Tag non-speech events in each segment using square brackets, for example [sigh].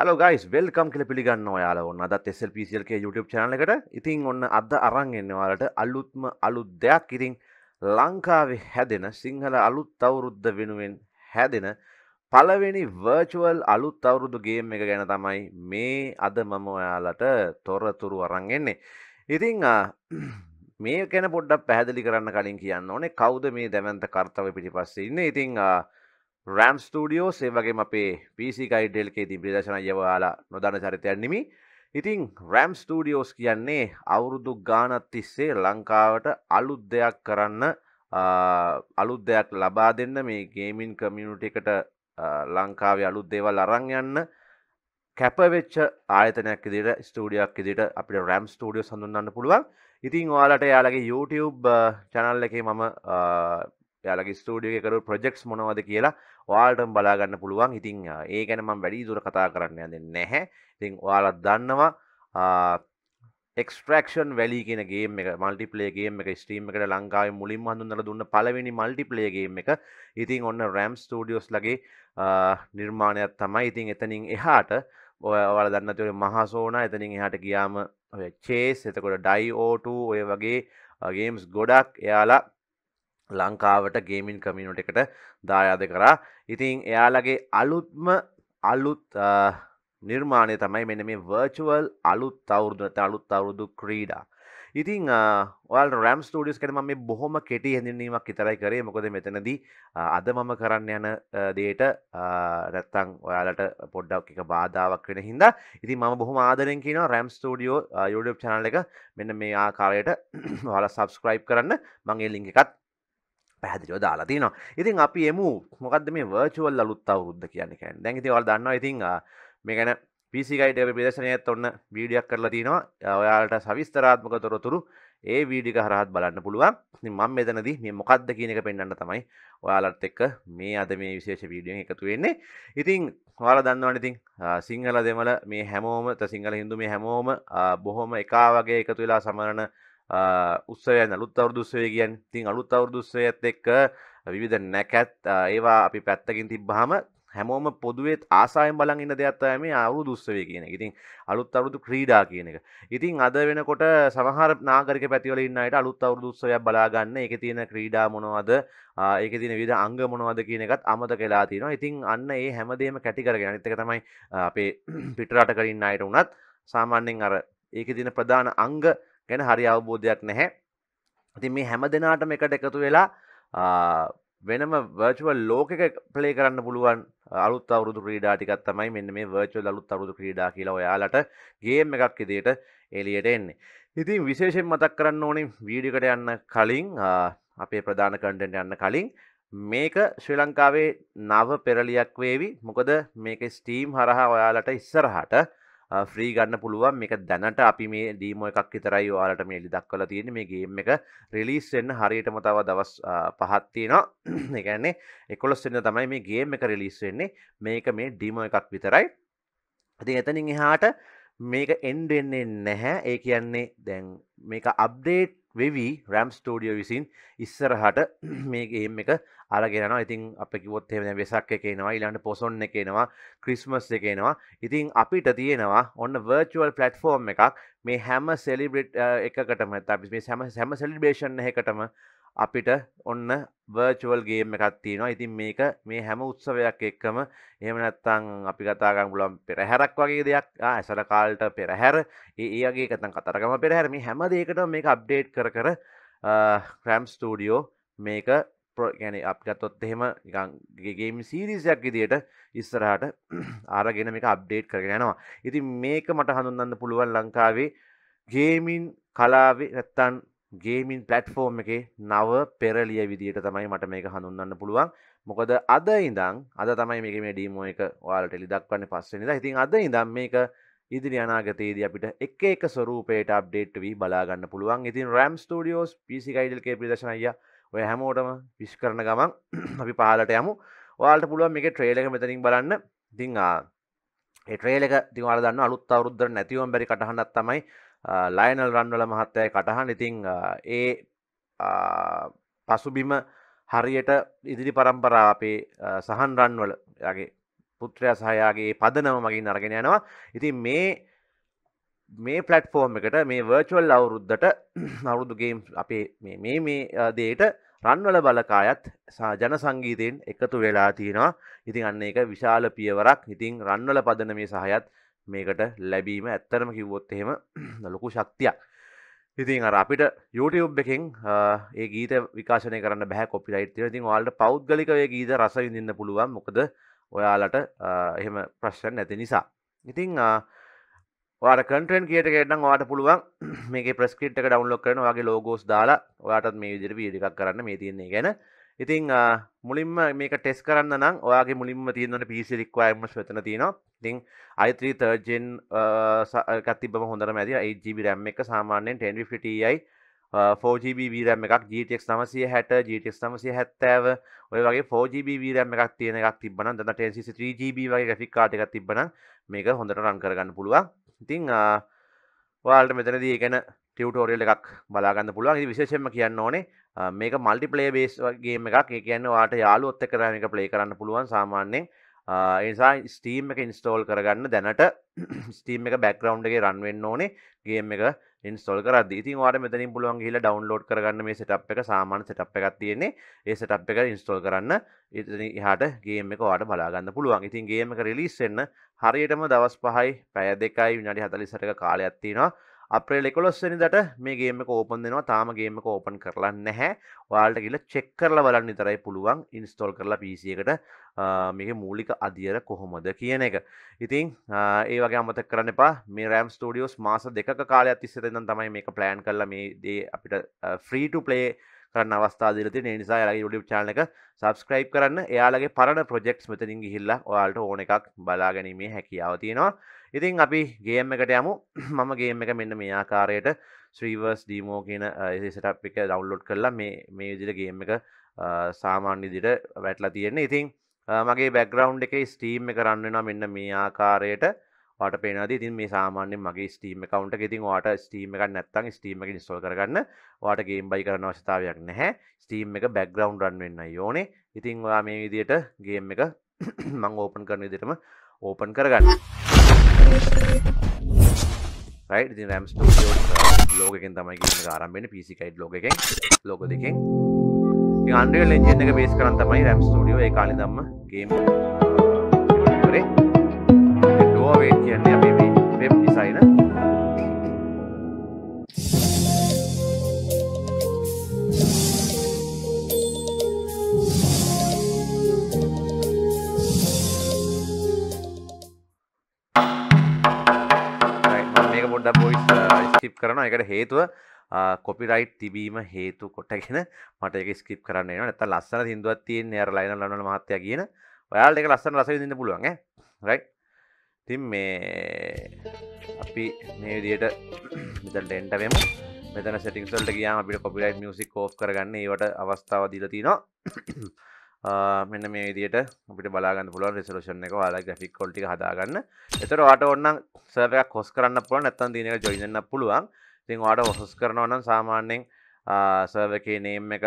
Hello guys welcome කියල පිළිගන්න ඔයාල ඔන්න අදත් SLPCල්ගේ YouTube චානල එකට ඉතින් ඔන්න අද අරංගෙන්නවාලට අලුත්ම අලුත් දෙයක් ඉතින් ලංකාවේ හැදෙන සිංහල අලුත් අවුරුද්ධ වෙනුවෙන් හැදෙන පලවෙනි වර්චුවල් අලුත් අවුරුදු ගේම් එක ගැන තමයි මේ අද මම ඔයාලට තොරතුරු අරංගෙන්නේ ඉතිං මේ කැන පොඩ්ඩක් පැහැදිලි කරන්න කලින් කියන්න ඕනේ කවුද මේ දැවන්ත කර්තව පිටි පස්සේ ඉන්න ඉතිං රෑම් ස්ටඩියෝ සේවගේ අපේ පිසිකයිඩෙල්කේ ප්‍රදශනය වාලා නොදන චරිතයන්නෙමි ඉතිං රෑම් ස්ටඩියෝස් කියන්නේ අවුරුදු ගානත්තිස්සේ ලංකාවට අලුත් දෙයක් කරන්න අලුත් දෙයක් ලබා දෙන්න මේ ගේමින් කමියුණට එකට ලංකාවේ අලුත් දේවල් අරං යන්න කැපවෙච්ච ආයතනයක් දිට ස්ටඩියක් දිට අපට රෑම් ස්ටඩියෝ සඳුන්න්න පුළුවන් ඉතිං වාලට යාලගේ YouTube චනල්ල එකේ මම යාලගේ ස්ටඩිය එකරු ප්‍රජෙක්ස් මොනවද කියලා වාල්ටම් බලාගන්න පුළුවන් ඉතිං ඒ ගැනම වැඩි දුර කතා කරන්න යන්න නැහැ ඉතිං වාලත් දන්නවා එක්ස්ට්‍රක්ෂන් වැලි කියෙනගේ එක මල්ටිපලේගේ එක ස්ටීම් එකට ලංකාව මුලින් හඳුන්නල දුන්න පලවෙනි මල්ටිපලේගේ එක ඉතිං ඔන්න රැම් ස්ටඩියෝස් ලගේ නිර්මාණයක් තමයි ඉතිං එතනින් එහාට ඔයවල දන්න තුර මහසෝන එතනින් එහට ගියාම චේස් එතකොට ඩයිෝට ඔය වගේ ගේම්ස් ගොඩක් එයාලා ලංකාවට ගේමින් කමිනුට එකට දායාද කරා ඉතිං එයාලගේ අලුත්ම අලුත් නිර්මාණය තමයි මෙන මේ වර්චුවල් අලුත් අවුරුදුනට අලුත් අවුරුදු ක්‍රීඩා ඉතිං ඔල් රම් ටඩිස් කනම මේ බොහොම කෙටි හැඳින්වීමක් ඉතරයි කරේ මොකද මෙතනදී අද මම කරන්න යන දේට රැත්තං ඔයාලට පොඩ්ඩක් එක බාධාවක් වෙන හිද ඉති ම බොහම ආදරෙන් කියන රැම් ටඩියෝ යුඩප් චනල එක මෙන්න මේ ආකාරයට හල [clears throat] සබස්ක්‍රයිබ් කරන්න මගේ ලිං එකත් පැහදිලිව දාලා තින ඉතින් අපි එමු මොකද මේ වර්චුවල් අලුත් අවුරුද්ද කියන්නේ දැන් ඉතිවල් දන්නවා ඉතින් මේගැන පිසිකයිට පිදශනයත් ඔන්න වීඩියක් කරලා තිනවා ඔයාලට සවිස්තරාත්මක තොරතුරු ඒ වීඩික හරහත් බලන්න පුළුවන් මං මෙතනද මේ මොකක්ද කියනක පෙන්න්න තමයි ඔයාලත් එක්ක මේ අද මේ විශේෂ වීඩියෙන් එකතු වෙන්නේ ඉතිං හල දන්නවන ඉතින් සිංහල දෙමල මේ හැමෝම සිංහල හින්දු මේ හැමෝම බොහොම එකා වගේ එකතු වෙලා සමරණ උත්සවයන් අලුත් අවුරදුස්සය කියන් තින් අලුත් අවුරදුස්සයත් එක්ක විවිධ නැකැත් ඒවා අපි පැත්තකින් තිබ්බහම හැමෝම පොදුවත් ආසායෙන් බලන් ඉන්න දෙයක්ත්තෑ මේ අවුරු දුස්සවේ කියන ඉතින් අලුත් අවුරුදු ක්‍රීඩා කියන එක ඉතින් අද වෙනකොට සමහර නාගරක පැතිවල ඉන්නට අලුත් අවුරු දුස්සවයක් බලාගන්න එක තියෙන ක්‍රීඩා මොනවද ඒක තින විද අංග මොනවද කියන එකත් අමත කලා තියෙනවා ඉතින් අන්න ඒ හැමදේම කැටිකරගෙන එතක තමයි අපේ [clears throat] පිටරට කරින්න අයට වනත් සාමාන්‍යෙන් අර ඒක තින ප්‍රධාන අංග ගැන හරි අවබෝධයක් නැහැ ඉතින් මේ හැම දෙනාටම එකට එකතු වෙලා වෙනම වර්චුවල් ලෝකක පලේ කරන්න පුළුවන් අලුත් අවුරුදු ක්‍රීඩාටිකත් තමයි මෙන්න මේ වර්චුවල් අලුත් අවරුදු ක්‍රීඩා කියලා ඔයාලට ගේම් එකක් ඉදියට එලියට එන්නේ ඉතින් විශේෂෙන් මතක් කරන්න ඕනේ වීඩිකට යන්න කලින් අපේ ප්‍රධාන කටෙන්ට යන්න කලින් මේක ශ්‍රී ලංකාවේ නව පෙරලියක් වේවි මොකද මේක ස්ටීම් හරහා ඔයාලට ඉස්සරහට ෆ්‍රී ගන්න පුළුවන් මේක දැනට අපි මේ ඩීමෝ එකක් විතරයි ඔයාලට මේලි දක්වලා තියෙන මේ ගේම් එක රිලිස් වෙන්න හරියටම තව දවස් පහක් තියෙනවා [clears throat] ඒ කියන්නේ 11 වෙනිදා තමයි මේ ගේම් එක රිලිස් වෙන්නේ මේක මේ ඩීමෝ එකක් විතරයි ඉතින් එතනින් එහාට මේක එන්ඩ් වෙන්නේ නැහැ ඒ කියන්නේ දැන් මේක අප්ඩේට් වෙවී රෑම් ස්ටෝඩියෝ විසින් ඉස්සරහට [clears throat] මේ ගේම් එක අරගෙන ඉතින් අප කිවොත් එෙම වෙසක් එකේනවා ඉලන්ට පොසොන් එකේනවා ක්‍රිස්මස් එකේනවා ඉතින් අපිට තියෙනවා ඔන්න වර්චුවල් පලටෆෝර්ම් එකක් මේ හැම සෙලිබට් එකකටම අපි සැම සැම සෙලිබේෂන් එකකටම අපිට ඔන්න වර්චුවල් ගේම එකක් තියෙනවා ඉතින් මේක මේ හැම උත්සවයක් එක්කම එහෙම නැත්තං අපි කතාගම් ගුලම් පෙරහැරක් වගේ දෙයක් ඇසල කාල්ට පෙරහැර ඒගේ කතන් කතරගම පෙරහැර මේ හැම දෙකට මේක අප්ඩේට් කර කර ක්‍රම් ස්ටඩියෝ මේක ගැන අපිගත්තොත් එහෙම ගගේම සීරිසියක් ඉදියට ඉස්සරහට ආරගෙන [clears throat] මේක අප්ඩේට් කරගෙනවා ඉතින් මේක මට හඳුන්න්න පුළුවන් ලංකාවේ ගේමින් කලාවේ නැත්තන් ගේමින් පලට්ෆෝර්ම් එකේ නව පෙරලිය විදියට තමයි මට මේක හඳුන්න්න පුළුවන් මොකද අද ඉඳං අද තමයි මේක මේ ඩීමෝ එක වාලට ලිදක්වන්න පස්සෙනිද ඉතින් අද ඉඳම් මේක ඉදිරි අනාගතයේද අපිට එක එක ස්වරූපයට අප්ඩේට් වී බලාගන්න පුළුවන් ඉතින් රෑම් ටඩියෝස් පිසිකයිඩල්කේ ප්‍රදශනය ඔය හැමෝටම පිස් කරන ගමන් [clears throat] අපි පහලට යමු වාලට පුළුවන් මේක ට්‍රේලක මෙතනින් බලන්න දිංආ ඒට්‍රේලක දිවල දන්න අලුත් අවරුද්දර නැතිවම් බැරි කටහන්නත් තමයි ලයිනල් රන්වල මහත්තය කටහන් ඉතිං ඒ පසුබිම හරියට ඉදිරි පරම්පරා අපේ සහන් රන්වල යගේ පුත්‍රය සහයාගේ පදනම මගින් අරගෙන යනවා ඉතින් මේ මේ පලට්ෆෝර්ම් එකට මේ වර්චුවල් අවුරුද්ධට අවුරුදුගේ අපේ මේ මේ දේට රන්වල බලකායත් ජන සංගීතයෙන් එකතු වෙලා තියෙනවා ඉතින් අන්න එක විශාල පියවරක් ඉතිං රන්වල පදන මේ සහයත් මේකට ලැබීම ඇත්තරම කිව්වොත් එහෙම [clears throat] ලොකු ශක්තියක් ඉතින් අර අපිට YouTube එකෙන් ඒ ගීත විකාශනය කරන්න බැහැ කොපිරයිට් තියෙන. ඉතින් ඔයාලට පෞද්ගලිකව ඒ ගීත රස විඳින්න පුළුවන්. මොකද ඔයාලට එහෙම ප්‍රශ්න නැති නිසා. ඉතින් ඔයාට කන්ටෙන්ට් ක්‍රියේටර් කෙනෙක් නම් ඔයාට පුළුවන් [clears throat] මේකේ ප්‍රෙස්ක්‍රිප්ට් එක ඩවුන්ලෝඩ් කරන ඔයාගේ ලෝගෝස් දාලා ඔයාටත් මේ විදිහට වීඩියෝ එකක් කරන්න මේ තියෙන ගැන ඉතිං මුලින්ම මේක ටෙස් කරන්න නම් ඔයාගේ මුලින්ම තියන්නට පිසිරික්වායම වෙතන තියෙන තිං අයිත්‍රී තර්ජෙන් සකතිබ හොඳර මැති ඒජබ රැම් එක සාමාන්‍යෙන් ටෙන්ඩි ෆිටියයි ෝජබරම් එකක් ජීටෙක් නමසය හැට ජීටෙක් නමසය හැත්තෑව ඔය වගේ ෝජබරම් එකක් තියෙන එකක් තිබන දන්න ටන්සි ජීබ වගේ ගැෆික්කාට එකක් තිබන මේක හොඳට රන් කරගන්න පුළුවන් ඉතිං වාල්ට මෙතනදී ගැන ටියවටෝරියල් එකක් බලාගන්න පුළුවන් විශේෂම කියන්න ඕනේ මේක මල්ටිපලේ බේස් වගේම එකක් ඒ කියන්නේ වාට යාළුවොත් එක්ක තමයි මේක ප්ලේ කරන්න පුළුවන් සාමාන්‍යයෙන් ඒ නිසා Steam එක ඉන්ස්ටෝල් කරගන්න දැනට [clears throat] Steam එක බෑග්ග්‍රවුන්ඩ් එකේ රන් වෙන්න ඕනේ ගේම් එක ඉන්ස්ටෝල් කරද්දී. ඉතින් ඔයාලට මෙතනින් පුළුවන් ගිහිල්ලා ඩවුන්ලෝඩ් කරගන්න මේ setup එක සාමාන්‍ය setup එකක් තියෙන්නේ. ඒ setup එක ඉන්ස්ටෝල් කරන්න ඉතින් එහාට ගේම් එක ඔයාලට බලා ගන්න පුළුවන්. ඉතින් ගේම් එක රිලීස් වෙන්න හරියටම දවස් 5යි පැය 2යි විනාඩි 48ක කාලයක් තියෙනවා. අපේ ලෙකොලොස්සනිදට මේ ගේම කෝපන් දෙෙනවා තාමගේම කෝපන් කරලා නැහැ ඔයාලට කියල චෙක් කරල බලන්න තරයි පුළුවන් ඉන්ස්ටෝල් කරලා පිසිකට මේක මූලික අධියර කොහොමද කියන එක ඉතින් ඒ වගේ අමත කරන එපා මේ රෑම් ස්ටඩියෝස් මාස දෙක කාලයක් තිස්සරෙන තමයි මේක ප්ලෑන් කරලා මේ දේ අපිට ෆ්‍රීටු ප්ලේ කරන්න අවස්ථාදිරති නිසා යාලගේ ඩියු් චානක සබස්ක්‍රයිබ් කරන්න එයාලගේ පරණ ප්‍රජෙක්ස් මෙතනින් ගිහිල්ලා ඔයාලට ඕන එකක් බලාගැනීමේ හැකියාව තියෙනවා ඉතින් අපි ගේම් එකට යමු [clears throat] මම ගේම් එක මෙන්න මේ ආකාරයට ශ්‍රීවර්ස් ඩීමෝ කියන සටප් එක ඩවන්්ලෝඩ් කරලා මේ මේ විදිට ගේම් එක සාමාන්‍ය දිට වැටලා තියෙන්නේ ඉතින් මගේ බැග්‍රවන්් එක ස්ටීම් කරන්නවා මෙන්න මේ ආකාරයට ට පේනද තින් මේ සාමාන්‍ය මගේ ස්ටීම කවන්ට ඉතින් වාට ස්ටීම එක නැත්තං ස්ටීම එක නිස්තල් කරන්න වාට ගේම් බයි කරන අවස්ථාවයක් නැහැ ස්ටීම් එක බැග්‍රවන්් රන් වෙන්න යෝනේ ඉතිංවා මේ විදියට ගේම් එක මං ඕපන් කරන විදිටම ඕපන් කරගන්න රයි රම් ලෝකෙන් තමයි ආරම්බෙන පිසිකයිඩ් ලෝකෙන් ලෝක දෙකෙන් අන්ඩිය ලෙන්ජන එක බේස් කරන් තමයි රැම් ටඩියෝ ඒ කාලි දම්ම ගේම් කරේ ඩෝවේ කියන්නේ අපේ වෙබ් ඩිසයින ද බොයිස් ස්කිප් කරනවා එකට හේතුව කොපිරයිට් තිබීම හේතු කොටගෙන මට එක ස්කිප් කරන්න නත ලස්සන සිින්දුවත් තියෙන් අර ලයින ලන මහත්තය කියන ඔයාල් එක ලස්සන ලස දින්න පුළුවන් රයි තින් මේ අපි මේ විදියට මෙතට එන්ටවෙම මෙතන සටික් සල්ට කියයාම අපිට කොපිරයිට් මියසික් ෝ් කරගන්න ඒවට අවස්ථාව දිලතිනවා මෙන්න මේ විදියට අපිට බලාගන්න පුළුවන් රිසලූෂන් එක ඔයාලා ග්‍රැෆික් කොල් ටික හදාගන්න. එතකොට ඔයාට ඕනනම් සර්වර් එකක් හොස් කරන්න පුළුවන් නැත්නම් දින එක ජොයින් වෙන්න පුළුවන්. ඉතින් ඔයාට හොස් කරනවා නම් සාමාන්‍යයෙන් සර්වර් එකේ නේම් එක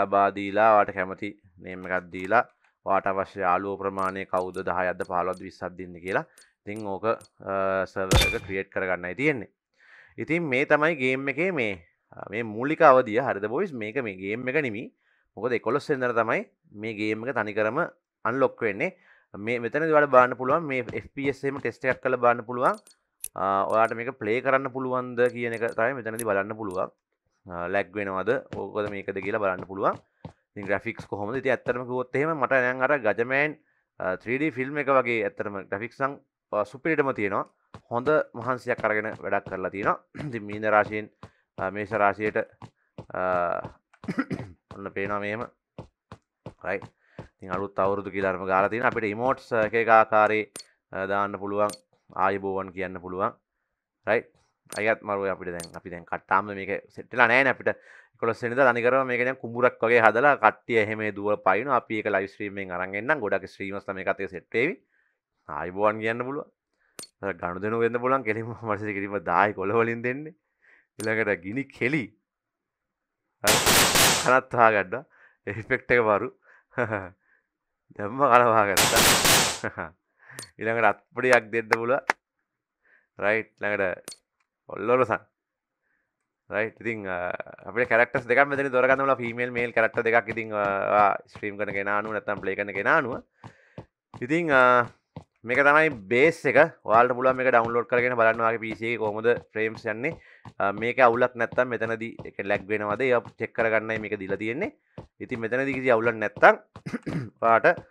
ලබා දීලා ඔයාට කැමති නේම් එකක් දීලා ඔයාට අවශ්‍ය යාළුවෝ ප්‍රමාණය කවුද 10ක්ද 15ක්ද 20ක්ද දෙන්න කියලා. ඉතින් ඕක සර්වර් එක ක්‍රියේට් කරගන්නයි තියෙන්නේ. ඉතින් මේ තමයි ගේම් එකේ මේ මේ මූලික අවධිය හරිද බොයිස් මේක මේ ගේම් එක නෙමෙයි මොකද එකොලොස් වෙනදර තමයි මේ ගේම එක තනිකරම අන්ලොක් වෙන්නේ මේ මෙතන දිවට බාන්න පුළුවන් මේ FPSම ටෙස්ට එකක් කළ බාන්න පුළුවන් ඔයාට මේක ප්ලේ කරන්න පුළුවන්ද කියන එක තමයි මෙතනදි බලන්න පුළුවන් ලැක් වෙනවද ඕකද මේකද කියලා බලන්න පුළුවන් ඉතින් ග්‍රෆික්ස් කොහොමද ඉතින් ඇත්තටම කිව්වොත් එහෙම මට දැන් අර ගජමෑන් 3D ෆිල්ම් එක වගේ ඇත්තටම ග්‍රෆික්ස් නම් සුපිරිටම තියෙනවා හොඳ මහන්සියක් අරගෙන වැඩක් කරලා තියෙනවා ඉතින් මීන රාශියෙන් මේෂ රාශියට ඔන්න පේනවා මේම රයි ති අලුත් අවුරුදු කියලාරම ගාලතින අපිට ඉමෝට්ස් එකකාකාරේ දාන්න පුළුවන් ආයබෝවන් කියන්න පුළුවන් රයි අයත් මරුව අපිට දැන් අපි දැන් කට්ටාම මේක සෙට්ටලා නෑන අපිට කොලස්සනිද අනිකර මේකන කුමරක් වගේ හදලා කට්ටිය එහෙම දුව පයින අපි එක ලයිස්ත්‍රීමෙන් අරගන්න ගොඩක් ශ්‍රීමස් මේ එකතේ සෙට්ටේවි ආයබෝවන් කියන්න පුළුව ගණු දෙනු වෙන්න පුලන් කෙලිම මසි කිරීම දායි කොළවලින් දෙන්නේ එළඟට ගිනි කෙලි කනත් හාගන්න එහිපෙක්ට එක වරු දැම්ම කලවාගත්ත ඉළඟට අත්පඩියක් දෙන්න පුල රයිට් ළඟට ඔල්ලොරසන් ඉතින් අපේ කරක්ට දෙක මෙතන දොරගන්නල ෆිමල් මේල් කරක්ට දෙකක් ඉතින් ස්ත්‍රීම් කන ගෙනනු නැතම් ප්ලේ කන ගෙනනුව ඉතින් මේක තමයි බේස් එක වාල්ට පුල මේ ඩවන්ලෝඩ් කරගෙන බලන්නවාගේ පිසේ කොමද ෆ්‍රේම්ස් යන්නේ මේක අවුලක් නැත්තම් මෙතනද [coughs] එක ලැක්වෙනවද ය චෙක්කරගන්න මේක දිල තියෙන්නේ ඉති මෙතන දිකිසි අවුල නැත්තං පාට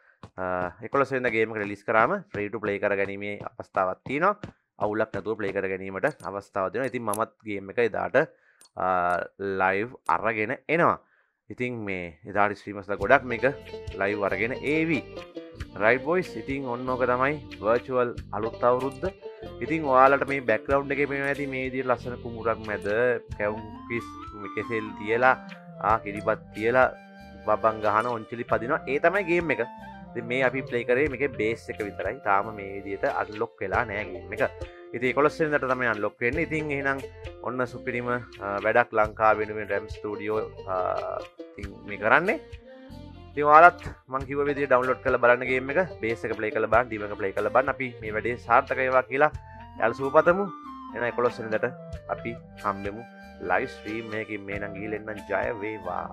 එකොලසෙන්ද ගේමක ලිස් කරම ්‍රීටු ප්ලේ කර ගැනීමේ අපස්ථාවත්ති නවා අවුලක් නැතුව ප්ලේ කර ගැනීමට අවස්ථාවදන ඉතින් මත් ගේම එක එදාට ලයිව් අරගෙන එනවා ඉතින් මේ එදාට ස්්‍රීමස්ල ගොඩක් මේක ලයිව් අරගෙන ඒවී රයිබෝයිස් ඉතිං ඔන්නෝක තමයි වර්චුවල් අලුත් අවුරුද්ධ ඉතින් ඔයාලට මේ බැක්ලවන්් එක පෙන ඇති මේදී ලස්සන කුමුරක් මැද කැවුම් පිස් කෙසෙල් තියලා ආ කිරිපත් කියලා බබන් ගහන ඔංචලි පදිනවා ඒ තමයි ගේම් එක මේ අපි පලේකරේ මේක බේස් එක විතරයි තාම මේ දියට අල්ලොක් වෙලා නෑගේම් එක ඉති කොස්සෙන්ට තම අල්ලොක්වෙන්න ඉතින් එනම් ඔන්න සුපිරිම වැඩක් ලංකා වෙනුවෙන් රැම් ස්ටඩියෝ මේ කරන්නේ වාලත් මංකිව විදි ඩවන්ලෝඩ් කළ බලන්නගේම එක බේසක පලේ කළ බන් දීමක පලේ කළ බන්න අපි මේ වැඩේ සාර්ථකයවා කියලා ඇල්සූපතමු එන එකොලොස්සනදට අපි හම්බෙමු ලයිස්්‍රීම් මේකින් මේ නංගීලෙන්න්න ජයවේවා